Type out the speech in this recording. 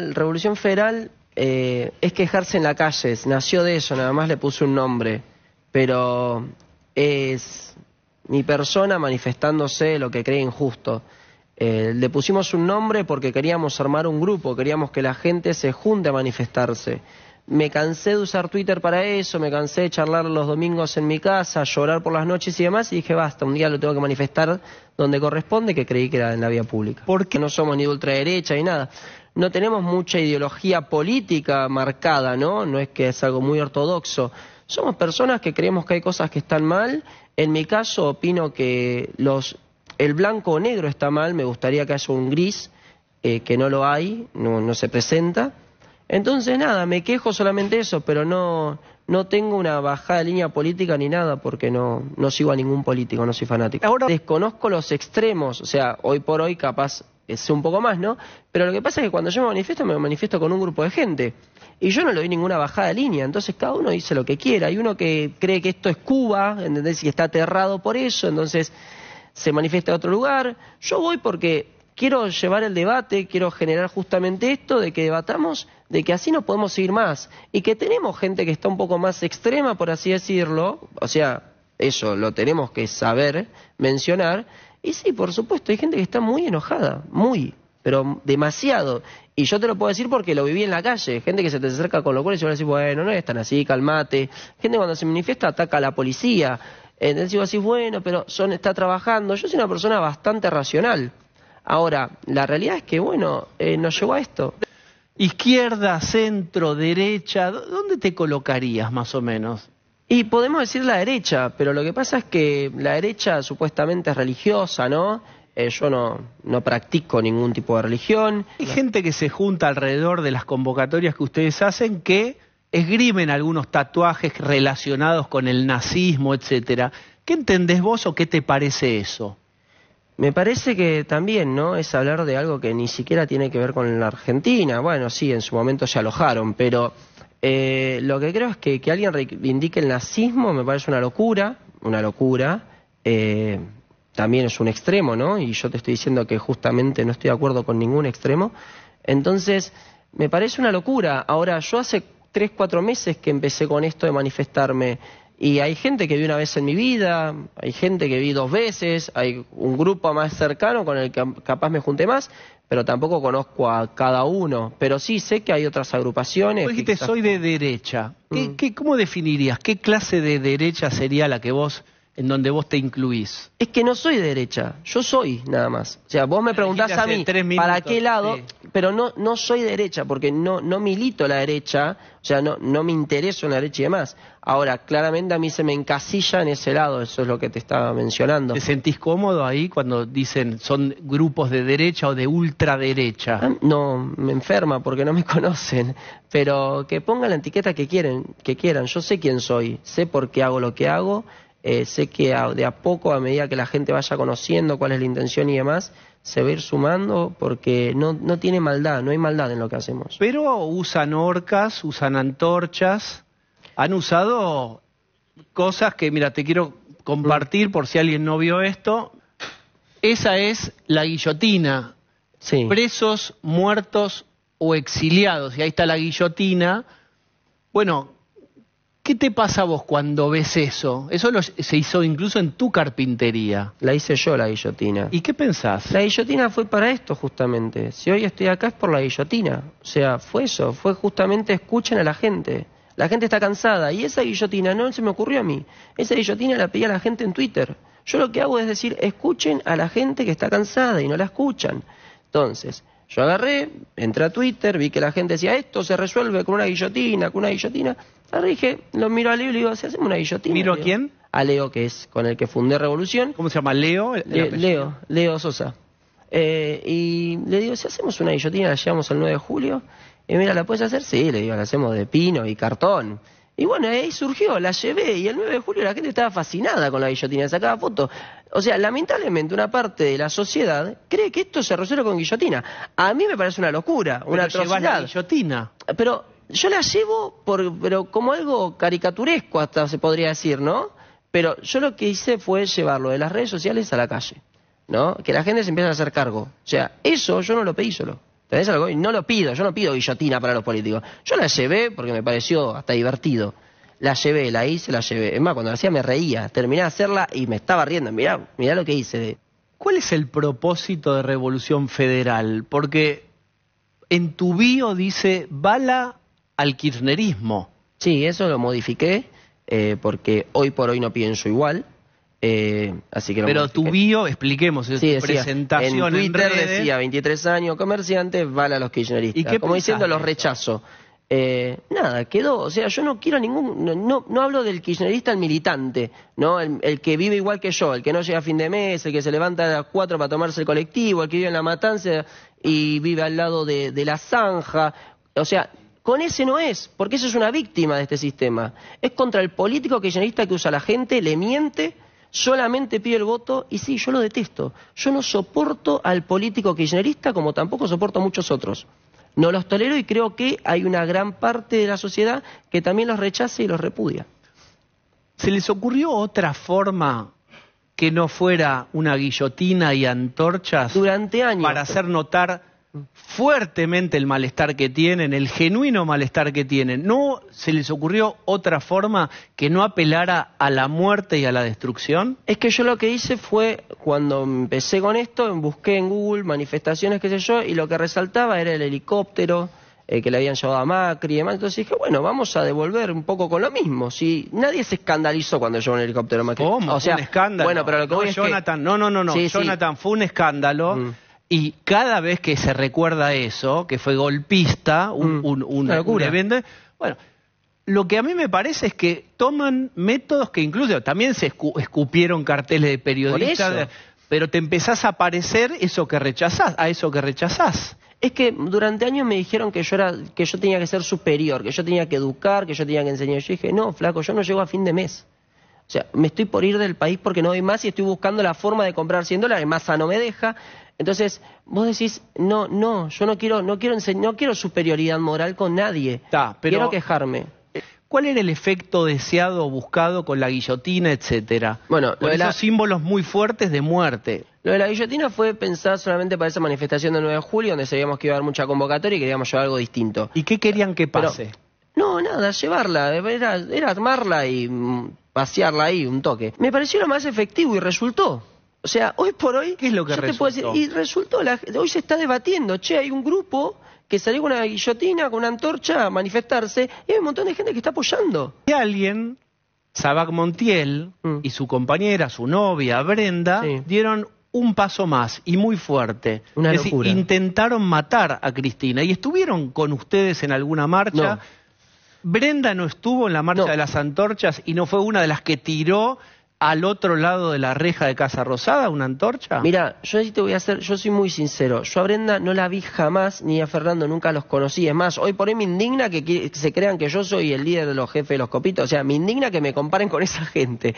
La Revolución Federal eh, es quejarse en la calle, nació de eso, nada más le puse un nombre, pero es mi persona manifestándose lo que cree injusto. Eh, le pusimos un nombre porque queríamos armar un grupo, queríamos que la gente se junte a manifestarse. Me cansé de usar Twitter para eso, me cansé de charlar los domingos en mi casa, llorar por las noches y demás, y dije, basta, un día lo tengo que manifestar donde corresponde, que creí que era en la vía pública. Porque no somos ni de ultraderecha ni nada no tenemos mucha ideología política marcada, ¿no? No es que es algo muy ortodoxo. Somos personas que creemos que hay cosas que están mal. En mi caso opino que el blanco o negro está mal, me gustaría que haya un gris, eh, que no lo hay, no, se presenta. Entonces, nada, me quejo solamente eso, pero no, no tengo una bajada de línea política ni nada, porque no, no sigo a ningún político, no soy fanático. Ahora desconozco los extremos, o sea, hoy por hoy capaz es un poco más, ¿no? Pero lo que pasa es que cuando yo me manifiesto, me manifiesto con un grupo de gente. Y yo no le doy ninguna bajada de línea, entonces cada uno dice lo que quiera. Hay uno que cree que esto es Cuba, ¿entendés? Y está aterrado por eso, entonces se manifiesta a otro lugar. Yo voy porque quiero llevar el debate, quiero generar justamente esto de que debatamos, de que así no podemos seguir más. Y que tenemos gente que está un poco más extrema, por así decirlo, o sea, eso lo tenemos que saber mencionar y sí, por supuesto, hay gente que está muy enojada, muy, pero demasiado. Y yo te lo puedo decir porque lo viví en la calle. Gente que se te acerca con locura y yo decís, bueno, no es tan así, calmate. Gente cuando se manifiesta ataca a la policía. Entonces vos decís, bueno, pero son, está trabajando. Yo soy una persona bastante racional. Ahora, la realidad es que, bueno, eh, nos llevó a esto. Izquierda, centro, derecha, ¿dónde te colocarías más o menos? Y podemos decir la derecha, pero lo que pasa es que la derecha supuestamente es religiosa, ¿no? Eh, yo no, practico ningún tipo de religión. Hay gente que se junta alrededor de las convocatorias que ustedes hacen que esgrimen algunos tatuajes relacionados con el nazismo, etcétera. ¿Qué entendés vos o qué te parece eso? Me parece que también, ¿no? Es hablar de algo que ni siquiera tiene que ver con la Argentina. Bueno, sí, en su momento se alojaron, pero eh, lo que creo es que, alguien reivindique el nazismo me parece una locura, una locura. Eh, también es un extremo, ¿no? Y yo te estoy diciendo que justamente no estoy de acuerdo con ningún extremo. Entonces, me parece una locura. Ahora, yo hace tres, cuatro meses que empecé con esto de manifestarme. Y hay gente que vi una vez en mi vida, hay gente que vi dos veces, hay un grupo más cercano con el que capaz me junté más, pero tampoco conozco a cada uno. Pero sí sé que hay otras agrupaciones. Vos dijiste, soy de derecha. Mm. qué, ¿Cómo definirías? ¿Qué clase de derecha sería la que vos en donde vos te incluís. Es que no soy derecha, yo soy nada más. O sea, vos me preguntás a mí para qué lado, pero no, soy derecha, porque no, no milito la derecha, o sea, no, no me interesa en la derecha y demás. Ahora, claramente a mí se me encasilla en ese lado, eso es lo que te estaba mencionando. ¿Te sentís cómodo ahí cuando dicen son grupos de derecha o de ultraderecha? Ah, no, me enferma porque no me conocen, pero que pongan la etiqueta que quieren, que quieran. Yo sé quién soy, sé por qué hago lo que hago. Eh, sé que de a poco, a medida que la gente vaya conociendo cuál es la intención y demás, se va a ir sumando porque no, no tiene maldad, no hay maldad en lo que hacemos. Pero usan orcas, usan antorchas, han usado cosas que, mira, te quiero compartir por si alguien no vio esto. Esa es la guillotina. Presos, muertos o exiliados. Y ahí está la guillotina. Bueno, ¿Qué te pasa vos cuando ves eso? Eso lo, se hizo incluso en tu carpintería. La hice yo, la guillotina. ¿Y qué pensás? La guillotina fue para esto, justamente. Si hoy estoy acá es por la guillotina. O sea, fue eso. Fue justamente escuchen a la gente. La gente está cansada. Y esa guillotina no se me ocurrió a mí. Esa guillotina la a la gente en Twitter. Yo lo que hago es decir, escuchen a la gente que está cansada y no la escuchan. Entonces, yo agarré, entré a Twitter, vi que la gente decía, esto se resuelve con una guillotina, con una guillotina. La dije, lo miro a Leo y le digo, si hacemos una guillotina. ¿Miro a quién? A Leo, que es con el que fundé Revolución. ¿Cómo se llama? Leo. Leo, Leo Sosa. Eh, y le digo, si hacemos una guillotina, la llevamos el 9 de julio. Y mira, ¿la puedes hacer? Sí, le digo, la hacemos de pino y cartón. Y bueno, ahí surgió, la llevé y el 9 de julio la gente estaba fascinada con la guillotina, sacaba fotos. O sea, lamentablemente una parte de la sociedad cree que esto se resuelve con guillotina. A mí me parece una locura, una Pero atrocidad. La guillotina. Pero yo la llevo pero como algo caricaturesco hasta se podría decir, ¿no? Pero yo lo que hice fue llevarlo de las redes sociales a la calle, ¿no? Que la gente se empiece a hacer cargo. O sea, eso yo no lo pedí solo. tenés algo? No lo pido, yo no pido guillotina para los políticos. Yo la llevé porque me pareció hasta divertido. La llevé, la hice, la llevé. Es más, cuando la hacía me reía. Terminé de hacerla y me estaba riendo. Mirá, mirá lo que hice. ¿Cuál es el propósito de Revolución Federal? Porque en tu bio dice bala al kirchnerismo. Sí, eso lo modifiqué eh, porque hoy por hoy no pienso igual. Eh, así que Pero tu bio, expliquemos, es presentación en Twitter decía 23 años, comerciante... van a los kirchneristas. ¿Y Como diciendo, los rechazo. Eh, nada, quedó. O sea, yo no quiero ningún. No, no, hablo del kirchnerista, al militante, ¿no? El, que vive igual que yo, el que no llega a fin de mes, el que se levanta a las cuatro para tomarse el colectivo, el que vive en la matanza y vive al lado de, de la zanja. O sea, con ese no es, porque eso es una víctima de este sistema. Es contra el político kirchnerista que usa a la gente, le miente, solamente pide el voto y sí, yo lo detesto. Yo no soporto al político kirchnerista como tampoco soporto a muchos otros. No los tolero y creo que hay una gran parte de la sociedad que también los rechaza y los repudia. ¿Se les ocurrió otra forma que no fuera una guillotina y antorchas Durante años. para hacer notar fuertemente el malestar que tienen, el genuino malestar que tienen. ¿No se les ocurrió otra forma que no apelara a la muerte y a la destrucción? Es que yo lo que hice fue, cuando empecé con esto, busqué en Google manifestaciones, qué sé yo, y lo que resaltaba era el helicóptero, eh, que le habían llevado a Macri y demás. Entonces dije, bueno, vamos a devolver un poco con lo mismo. Si nadie se escandalizó cuando llevó un helicóptero Macri. O un escándalo. no, Jonathan, no, no, no, Jonathan, fue un escándalo. Mm. Y cada vez que se recuerda eso, que fue golpista, un, mm. una locura. bueno, lo que a mí me parece es que toman métodos que incluso también se escupieron carteles de periodistas, pero te empezás a parecer eso que rechazás, a eso que rechazás. Es que durante años me dijeron que yo era, que yo tenía que ser superior, que yo tenía que educar, que yo tenía que enseñar. Yo dije, no, flaco, yo no llego a fin de mes. O sea, me estoy por ir del país porque no doy más y estoy buscando la forma de comprar 100 dólares. masa no me deja. Entonces, vos decís, no, no, yo no quiero, no quiero, no quiero superioridad moral con nadie. pero quiero quejarme. ¿Cuál era el efecto deseado o buscado con la guillotina, etcétera? Bueno, con esos símbolos muy fuertes de muerte. Lo de la guillotina fue pensado solamente para esa manifestación del 9 de julio, donde sabíamos que iba a haber mucha convocatoria y queríamos llevar algo distinto. ¿Y qué querían que pase? no, nada, llevarla, era, era armarla y mm, vaciarla ahí un toque. Me pareció lo más efectivo y resultó. O sea, hoy por hoy. ¿Qué es lo que yo Te puedo decir, y resultó, la, hoy se está debatiendo, che, hay un grupo que salió con una guillotina, con una antorcha a manifestarse, y hay un montón de gente que está apoyando. Y alguien, Sabac Montiel mm. y su compañera, su novia, Brenda, dieron un paso más y muy fuerte. Una es Decir, intentaron matar a Cristina y estuvieron con ustedes en alguna marcha. Brenda no estuvo en la marcha de las antorchas y no fue una de las que tiró al otro lado de la reja de Casa Rosada una antorcha? Mira, yo sí te voy a hacer, yo soy muy sincero. Yo a Brenda no la vi jamás, ni a Fernando nunca los conocí. Es más, hoy por hoy me indigna que se crean que yo soy el líder de los jefes de los copitos. O sea, me indigna que me comparen con esa gente.